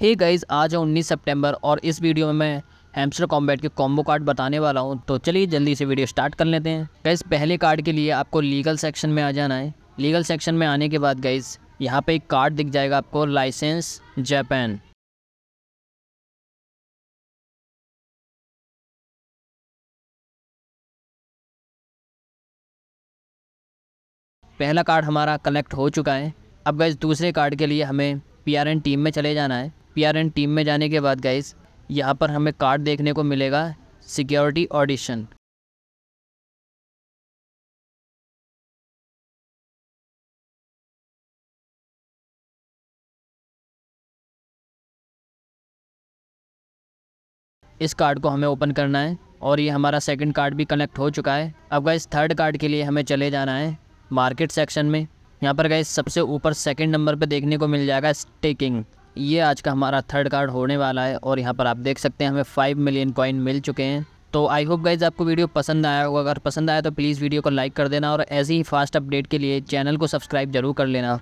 हे hey guys आज है 19 सितंबर और इस वीडियो में मैं हेम्सर कॉम्बैट के कॉम्बो कार्ड बताने वाला हूँ तो चलिए जल्दी से वीडियो स्टार्ट कर लेते हैं गाइज पहले कार्ड के लिए आपको लीगल सेक्शन में आ जाना है लीगल सेक्शन में आने के बाद गाइज यहाँ पे एक कार्ड दिख जाएगा आपको लाइसेंस जापान पहला कार्ड हमारा कलेक्ट हो चुका है अब गाइज दूसरे कार्ड के लिए हमें पी टीम में चले जाना है पीआरएन टीम में जाने के बाद गाइस यहाँ पर हमें कार्ड देखने को मिलेगा सिक्योरिटी ऑडिशन इस कार्ड को हमें ओपन करना है और ये हमारा सेकंड कार्ड भी कनेक्ट हो चुका है अब गए थर्ड कार्ड के लिए हमें चले जाना है मार्केट सेक्शन में यहाँ पर गए सबसे ऊपर सेकंड नंबर पे देखने को मिल जाएगा स्टेकिंग ये आज का हमारा थर्ड कार्ड होने वाला है और यहाँ पर आप देख सकते हैं हमें फाइव मिलियन कॉइन मिल चुके हैं तो आई होप गाइज आपको वीडियो पसंद आया होगा अगर पसंद आया तो प्लीज़ वीडियो को लाइक कर देना और ऐसे ही फास्ट अपडेट के लिए चैनल को सब्सक्राइब जरूर कर लेना